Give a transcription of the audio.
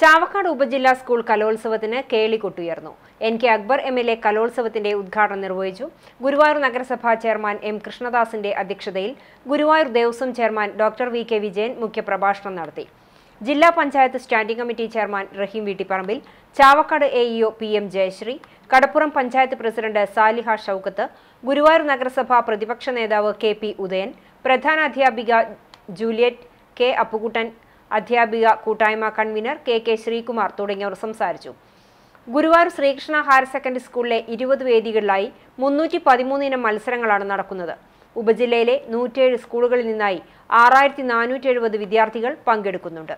ചാവക്കാട് ഉപജില്ലാ സ്കൂൾ കലോത്സവത്തിന് കേളികൊട്ടുയർന്നു N K Akbar M L A കലോത്സവത്തിന്റെ ഉദ്ഘാടനം നിർവഹിച്ചു ഗുരുവായൂർ നഗരസഭാ ചെയർമാൻ എം കൃഷ്ണദാസിന്റെ അധ്യക്ഷതയിൽ Guruvayur Devaswom chairman doctor V K Vijayan മുഖ്യപ്രഭാഷണം നടത്തി ജില്ലാ panchayat standing committee chairman Rahim Veettipparambil Chavakkad A EO P M Jayasree Kadappuram panchayat president Saliha Shoukath Guruvayur നഗരസഭാ പ്രതിപക്ഷ നേതാവ് കെ പി ഉദയൻ അധ്യാപിക ജൂലിയറ്റ് കെ അപ്പുകുട്ടൻ അധ്യാപിക കൂട്ടായ്മ കൺവീനർ കെ കെ ശ്രീകുമാർ തുടങ്ങിയവർ സംസാരിച്ചു ഗുരുവായൂർ ശ്രീകൃഷ്ണ ഹയർ സെക്കൻഡറി സ്കൂളിലെ ഇരുപത് വേദികളിലായി മുന്നൂറ്റി പതിമൂന്നിനം മത്സരങ്ങളാണ് നടക്കുന്നത് ഉപജില്ലയിലെ നൂറ്റേഴ് സ്കൂളുകളിൽ നിന്നായി ആറായിരത്തി നാനൂറ്റി എഴുപത് വിദ്യാർത്ഥികൾ പങ്കെടുക്കുന്നുണ്ട്